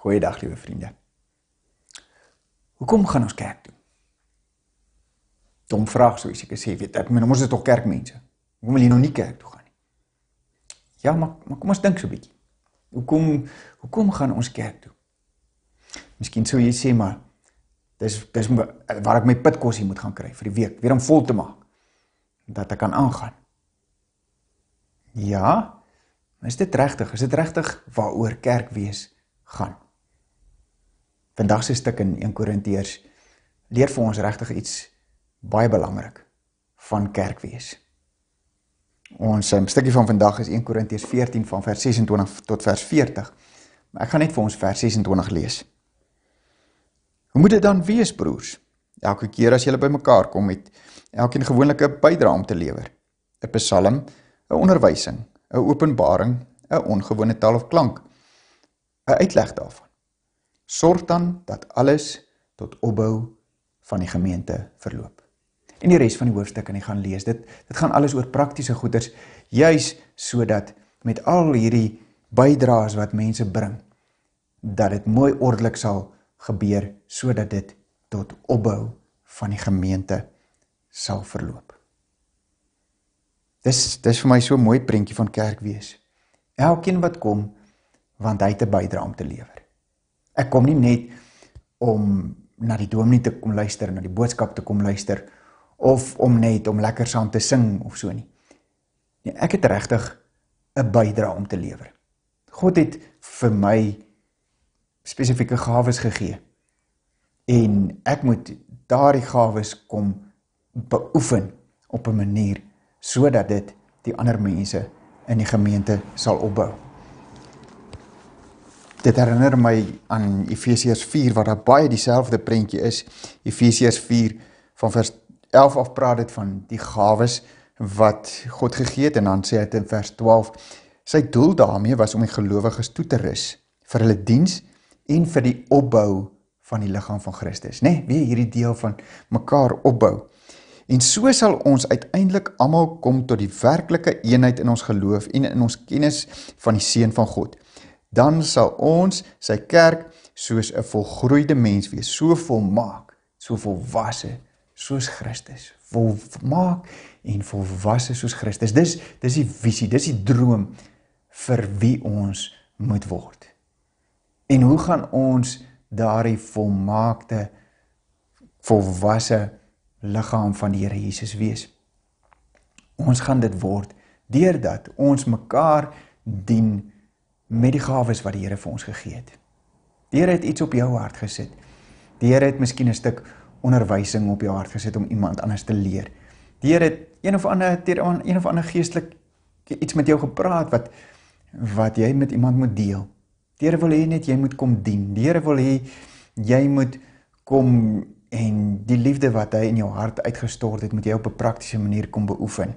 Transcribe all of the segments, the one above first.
Goeiedag lieve vriende. Hoekom gaan ons kerk toe? Dom vraag sou ek sê, weet ek, men ons is tog kerkmense. Hoekom wil jy nou nie kerk toe gaan nie? Ja, maar maar kom ons dink so 'n bietjie. Hoekom hoekom gaan ons kerk toe? Miskien sou jy sê maar dis dis waar ek my pitkosie moet gaan kry vir die week, weer om vol te maak dat ek kan aangaan. Ja. Is dit regtig? Is dit regtig waaroor kerk wees gaan? Vandag se stuk in 1 Korintiërs leer vir ons regtig iets baie belangrik van kerk wees. Ons um, stukkie van vandag is 1 Korintiërs 14 van vers 26 tot vers 40. Maar ek gaan net vir ons vers 26 lees. Hoe moet dit dan wees broers? Elke keer as jy by mekaar kom met elkeen gewoonlike bydrae om te lewer. 'n Psalm, 'n onderwysing, 'n openbaring, 'n ongewone taal of klank. 'n Uitleg daarvan sorg dan dat alles tot opbou van die gemeente verloop. En die res van die hoofstuk kan jy gaan lees. Dit dit gaan alles oor praktiese goeders juis sodat met al hierdie bydraes wat mense bring dat dit mooi ordelik sal gebeur sodat dit tot opbou van die gemeente sal verloop. Dis dis vir my so mooi prentjie van kerk wees. Elkeen wat kom want hy het 'n bydrae om te lewer ek kom nie net om na die dominee te kom luister, na die boodskap te kom luister of om net om lekker saam te sing of so nie. Nee, ek het regtig 'n bydrae om te lewer. God het vir my spesifieke gawes gegee en ek moet daardie gawes kom beoefen op 'n manier sodat dit die ander mense in die gemeente sal opbou dit herinner my aan Efesiërs 4 waar daar baie dieselfde prentjie is. Efesiërs 4 van vers 11 af praat dit van die gawes wat God gegee het en dan sê hy in vers 12 sy doel daarmee was om die gelowiges toe te rus vir hulle diens en vir die opbou van die liggaam van Christus, né? Nee, Wie hierdie deel van mekaar opbou. En so sal ons uiteindelik almal kom tot die werklike eenheid in ons geloof en in ons kennis van die seun van God dan sal ons sy kerk soos 'n volgroeide mens wees, so volmaak, so volwasse soos Christus. Volmaak en volwasse soos Christus. Dis dis die visie, dis die droom vir wie ons moet word. En hoe gaan ons daardie volmaakte volwasse liggaam van die Here Jesus wees? Ons gaan dit word deurdat ons mekaar dien met die gawes wat die Here vir ons gegee het. Die Here het iets op jou hart gesit. Die Here het miskien 'n stuk onderwysing op jou hart gesit om iemand anders te leer. Die Here het een of ander teer aan een of ander geestelik iets met jou gepraat wat wat jy met iemand moet deel. Die Here wil hê net jy moet kom dien. Die Here wil hê jy moet kom en die liefde wat hy in jou hart uitgestort het, moet jy op 'n praktiese manier kom beoefen.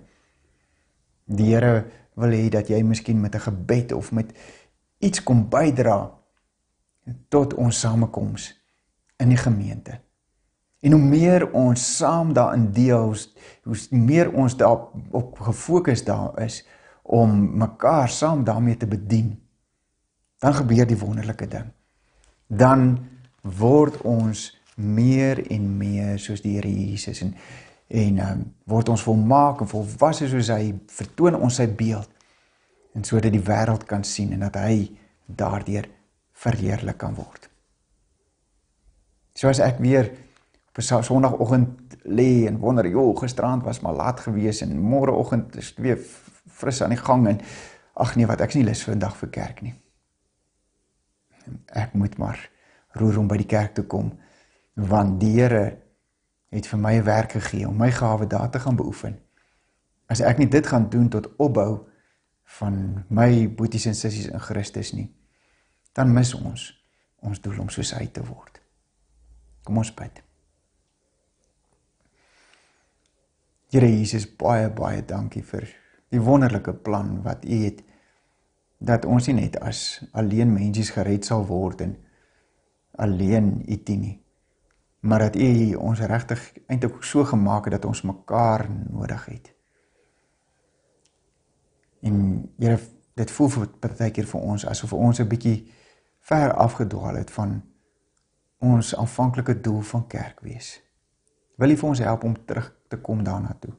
Die Here wil hê dat jy miskien met 'n gebed of met iets kom bydra tot ons samekoms in die gemeente. En hoe meer ons saam daarin deel, hoe meer ons daar op gefokus daar is om mekaar saam daarmee te bedien, dan gebeur die wonderlike ding. Dan word ons meer en meer soos die Here Jesus en en um, word ons volmaak en volwasse soos hy vertoon ons sy beeld en sodat die wêreld kan sien en dat hy daardeur verheerlik kan word. Soos ek weer op 'n sonoggend lê en wonder, "Jo, gisteraand was maar laat gewees en môreoggend is twee fris aan die gang en ag nee, wat ek is nie lus vir vandag vir kerk nie." Ek moet maar roer om by die kerk te kom want die Here het vir my 'n werk gegee om my gawe daar te gaan beoefen. As ek nie dit gaan doen tot opbou van my boeties en sissies in Christus nie, dan mis ons ons doel om soos hy te word. Kom ons bid. Here Jesus, baie baie dankie vir die wonderlike plan wat U het dat ons nie net as alleen mensies gered sal word en alleen U dien nie, maar dat U ons regtig eintlik so gemaak het dat ons mekaar nodig het. En Here, dit voel vir partykeer vir ons asof ons 'n bietjie ver afgedwaal het van ons aanvanklike doel van kerk wees. Wil U vir ons help om terug te kom daarna toe?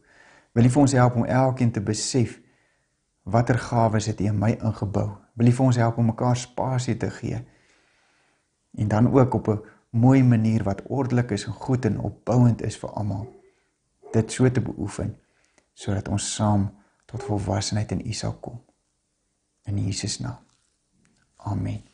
Wil U vir ons help om elkeen te besef watter gawes het U in my ingebou? Wil U vir ons help om mekaar spasie te gee? En dan ook op 'n mooi manier wat ordelik is en goed en opbouend is vir almal. Dit so te beoefen sodat ons saam tot volwassenheid in U sal kom. In Jesus naam. Amen.